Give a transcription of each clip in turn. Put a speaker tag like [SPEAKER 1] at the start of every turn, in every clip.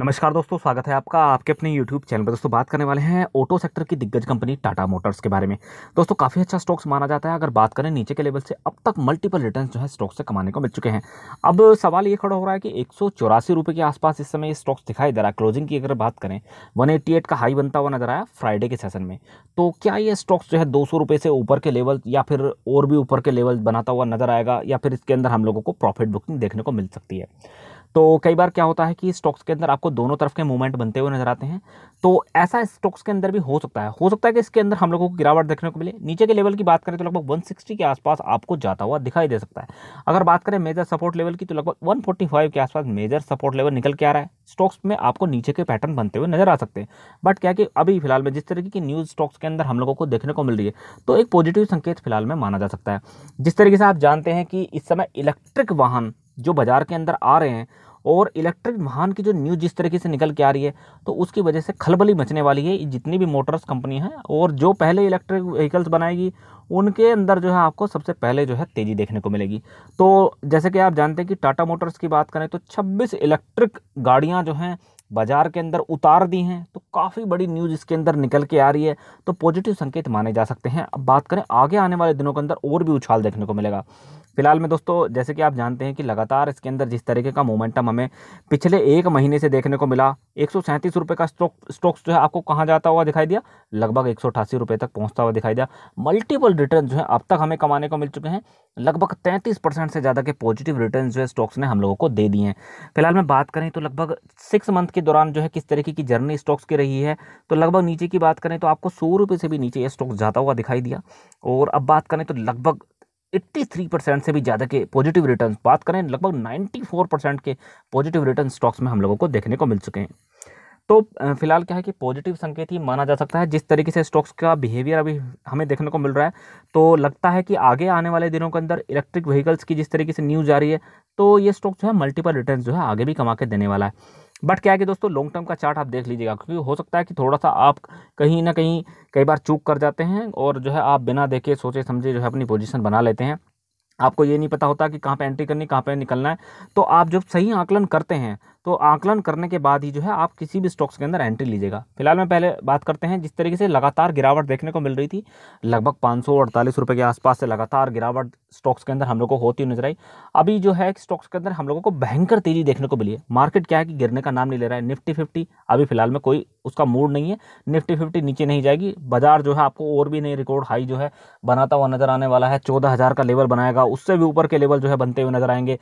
[SPEAKER 1] नमस्कार दोस्तों स्वागत है आपका आपके अपने यूट्यूब चैनल पर दोस्तों बात करने वाले हैं ऑटो सेक्टर की दिग्गज कंपनी टाटा मोटर्स के बारे में दोस्तों काफ़ी अच्छा स्टॉक्स माना जाता है अगर बात करें नीचे के लेवल से अब तक मल्टीपल रिटर्न जो है स्टॉक से कमाने को मिल चुके हैं अब सवाल ये खड़ा हो रहा है कि एक सौ के आसपास इस समय स्टॉक्स दिखाई दे रहा है क्लोजिंग की अगर बात करें वन का हाई बनता हुआ नजर आया फ्राइडे के सेशन में तो क्या ये स्टॉक्स जो है दो से ऊपर के लेवल या फिर और भी ऊपर के लेवल बनाता हुआ नजर आएगा या फिर इसके अंदर हम लोगों को प्रॉफिट बुकिंग देखने को मिल सकती है तो कई बार क्या होता है कि स्टॉक्स के अंदर आपको दोनों तरफ के मूवमेंट बनते हुए नजर आते हैं तो ऐसा स्टॉक्स के अंदर भी हो सकता है हो सकता है कि इसके अंदर हम लोगों को गिरावट देखने को मिले नीचे के लेवल की बात करें तो लगभग 160 के आसपास आपको जाता हुआ दिखाई दे सकता है अगर बात करें मेजर सपोर्ट लेवल की तो लगभग वन के आसपास मेजर सपोर्ट लेवल निकल के आ रहा है स्टॉक्स में आपको नीचे के पैटर्न बनते हुए नजर आ सकते हैं बट क्या कि अभी फिलहाल में जिस तरीके की न्यूज़ स्टॉक्स के अंदर हम लोगों को देखने को मिल रही है तो एक पॉजिटिव संकेत फिलहाल में माना जा सकता है जिस तरीके से आप जानते हैं कि इस समय इलेक्ट्रिक वाहन जो बाज़ार के अंदर आ रहे हैं और इलेक्ट्रिक वाहन की जो न्यूज़ जिस तरीके से निकल के आ रही है तो उसकी वजह से खलबली मचने वाली है जितनी भी मोटर्स कंपनी है और जो पहले इलेक्ट्रिक व्हीकल्स बनाएगी उनके अंदर जो है आपको सबसे पहले जो है तेज़ी देखने को मिलेगी तो जैसे कि आप जानते हैं कि टाटा मोटर्स की बात करें तो 26 इलेक्ट्रिक गाड़ियां जो हैं बाजार के अंदर उतार दी हैं तो काफ़ी बड़ी न्यूज़ इसके अंदर निकल के आ रही है तो पॉजिटिव संकेत माने जा सकते हैं अब बात करें आगे आने वाले दिनों के अंदर और भी उछाल देखने को मिलेगा फिलहाल में दोस्तों जैसे कि आप जानते हैं कि लगातार इसके अंदर जिस तरीके का मोमेंटम हमें पिछले एक महीने से देखने को मिला एक रुपए का स्टॉक स्टॉक्स जो है आपको कहाँ जाता हुआ दिखाई दिया लगभग एक सौ तक पहुँचता हुआ दिखाई दिया मल्टीपल रिटर्न जो है अब तक हमें कमाने को मिल चुके हैं लगभग 33 परसेंट से ज़्यादा के पॉजिटिव रिटर्न जो है स्टॉक्स ने हम लोगों को दे दिए हैं फिलहाल में बात करें तो लगभग सिक्स मंथ के दौरान जो है किस तरीके की जर्नी स्टॉक्स की रही है तो लगभग नीचे की बात करें तो आपको सौ रुपये से भी नीचे ये स्टॉक जाता हुआ दिखाई दिया और अब बात करें तो लगभग 83 परसेंट से भी ज़्यादा के पॉजिटिव रिटर्न बात करें लगभग 94 परसेंट के पॉजिटिव रिटर्न स्टॉक्स में हम लोगों को देखने को मिल चुके हैं तो फिलहाल क्या है कि पॉजिटिव संकेत ही माना जा सकता है जिस तरीके से स्टॉक्स का बिहेवियर अभी हमें देखने को मिल रहा है तो लगता है कि आगे आने वाले दिनों के अंदर इलेक्ट्रिक व्हीकल्स की जिस तरीके से न्यूज़ आ रही है तो ये स्टॉक जो है मल्टीपल रिटर्न जो है आगे भी कमा के देने वाला है बट क्या है कि दोस्तों लॉन्ग टर्म का चार्ट आप देख लीजिएगा क्योंकि हो सकता है कि थोड़ा सा आप कहीं ना कहीं कई बार चूक कर जाते हैं और जो है आप बिना देखे सोचे समझे जो है अपनी पोजीशन बना लेते हैं आपको ये नहीं पता होता कि कहाँ पे एंट्री करनी कहाँ पे निकलना है तो आप जब सही आकलन करते हैं तो आकलन करने के बाद ही जो है आप किसी भी स्टॉक्स के अंदर एंट्री लीजिएगा फिलहाल मैं पहले बात करते हैं जिस तरीके से लगातार गिरावट देखने को मिल रही थी लगभग पाँच सौ अड़तालीस के आसपास से लगातार गिरावट स्टॉक्स के अंदर हम लोग को होती हुई नजर आई अभी जो है स्टॉक्स के अंदर हम लोगों को भयंकर तेजी देखने को मिली है मार्केट क्या है कि गिरने का नाम नहीं ले रहा है निफ्टी फिफ्टी अभी फिलहाल में कोई उसका मूड नहीं है निफ्टी फिफ्टी नीचे नहीं जाएगी बाजार जो है आपको और भी नई रिकॉर्ड हाई जो है बनाता हुआ नजर आने वाला है चौदह हज़ार का लेवल बनाएगा उससे भी ऊपर के लेवल जो है बनते हुए नजर आएंगे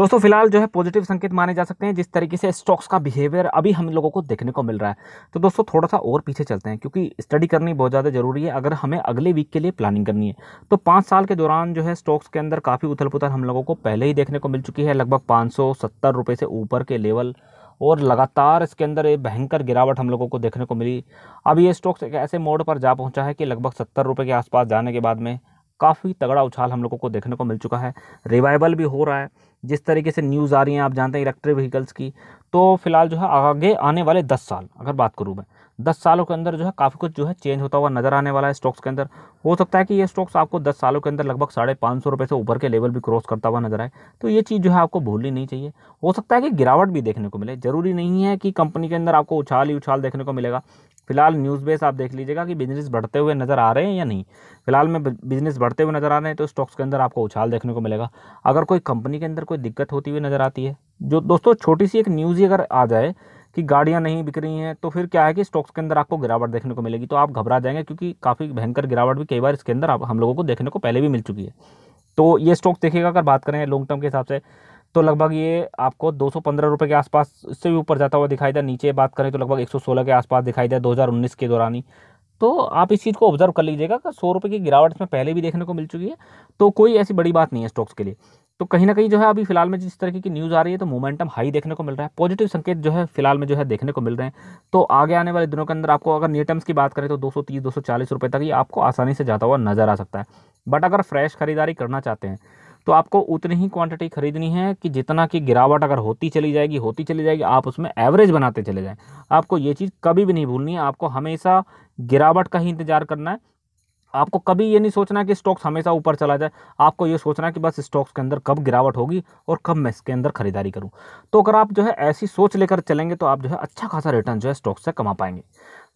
[SPEAKER 1] दोस्तों फिलहाल जो है पॉजिटिव संकेत माने जा सकते हैं जिस तरीके से स्टॉक्स का बिहेवियर अभी हम लोगों को देखने को मिल रहा है तो दोस्तों थोड़ा सा और पीछे चलते हैं क्योंकि स्टडी करनी बहुत ज़्यादा जरूरी है अगर हमें अगले वीक के लिए प्लानिंग करनी है तो पाँच साल के दौरान जो है स्टॉक्स के अंदर काफ़ी उथल पुथल हम लोगों को पहले ही देखने को मिल चुकी है लगभग पाँच सौ से ऊपर के लेवल और लगातार इसके अंदर ये भयंकर गिरावट हम लोगों को देखने को मिली अब ये स्टॉक्स एक ऐसे मोड पर जा पहुंचा है कि लगभग सत्तर रुपये के आसपास जाने के बाद में काफ़ी तगड़ा उछाल हम लोगों को देखने को मिल चुका है रिवाइवल भी हो रहा है जिस तरीके से न्यूज़ आ रही हैं आप जानते हैं इलेक्ट्रिक व्हीकल्स की तो फिलहाल जो है आगे आने वाले दस साल अगर बात करूँ मैं दस सालों के अंदर जो है काफ़ी कुछ जो है चेंज होता हुआ नज़र आने वाला है स्टॉक्स के अंदर हो सकता है कि ये स्टॉक्स आपको दस सालों के अंदर लगभग साढ़े पाँच सौ रुपये से ऊपर के लेवल भी क्रॉस करता हुआ नजर आए तो ये चीज़ जो है आपको भूलनी नहीं चाहिए हो सकता है कि गिरावट भी देखने को मिले ज़रूरी नहीं है कि कंपनी के अंदर आपको उछाल ही उछाल देखने को मिलेगा फिलहाल न्यूज़ बेस आप देख लीजिएगा कि बिजनेस बढ़ते हुए नज़र आ रहे हैं या नहीं फिलहाल में बिजनेस बढ़ते हुए नज़र आ रहे हैं तो स्टॉक्स के अंदर आपको उछाल देखने को मिलेगा अगर कोई कंपनी के अंदर कोई दिक्कत होती हुई नज़र आती है जो दोस्तों छोटी सी एक न्यूज़ ही अगर आ जाए कि गाड़ियाँ नहीं बिक रही हैं तो फिर क्या है कि स्टॉक्स के अंदर आपको गिरावट देखने को मिलेगी तो आप घबरा जाएंगे क्योंकि काफ़ी भयंकर गिरावट भी कई बार इसके अंदर आप हम लोगों को देखने को पहले भी मिल चुकी है तो ये स्टॉक्स देखिएगा अगर बात करें लॉन्ग टर्म के हिसाब से तो लगभग ये आपको दो सौ के आसपास इससे भी ऊपर जाता हुआ दिखाई दे नीचे बात करें तो लगभग 116 के आसपास दिखाई दे 2019 के दौरान ही तो आप इस चीज़ को ऑब्जर्व कर लीजिएगा कि सौ रुपये की गिरावट इसमें पहले भी देखने को मिल चुकी है तो कोई ऐसी बड़ी बात नहीं है स्टॉक्स के लिए तो कहीं ना कहीं जो है अभी फिलहाल में जिस तरीके की न्यूज़ आ रही है तो मोमेंटम हाई देखने को मिल रहा है पॉजिटिव संकेत जो है फिलहाल में जो है देखने को मिल रहे हैं तो आगे आने वाले दिनों के अंदर आपको अगर नियटम्स की बात करें तो 230 240 रुपए तक ही आपको आसानी से जाता हुआ नजर आ सकता है बट अगर फ्रेश खरीदारी करना चाहते हैं तो आपको उतनी ही क्वांटिटी खरीदनी है कि जितना की गिरावट अगर होती चली जाएगी होती चली जाएगी आप उसमें एवरेज बनाते चले जाएँ आपको ये चीज़ कभी भी नहीं भूलनी है आपको हमेशा गिरावट का ही इंतज़ार करना है आपको कभी ये नहीं सोचना कि स्टॉक्स हमेशा ऊपर चला जाए आपको ये सोचना कि बस स्टॉक्स के अंदर कब गिरावट होगी और कब मैं इसके अंदर खरीदारी करूँ तो अगर आप जो है ऐसी सोच लेकर चलेंगे तो आप जो है अच्छा खासा रिटर्न जो है स्टॉक्स से कमा पाएंगे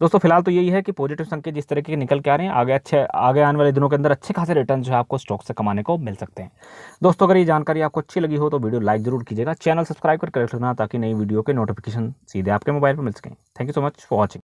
[SPEAKER 1] दोस्तों फिलहाल तो यही है कि पॉजिटिव संकेत जिस तरीके के निकल के आ रहे हैं आगे अच्छे आगे आने वाले दिनों के अंदर अच्छे खासे रिटर्न जो है आपको स्टॉक से कमाने को मिल सकते हैं दोस्तों अगर ये जानकारी आपको अच्छी लगी हो तो वीडियो लाइक जरूर कीजिएगा चैनल सब्सक्राइब करके रखना ताकि नई वीडियो के नोटिफिकेशन सीधे आपके मोबाइल पर मिल सकें thank you so much for watching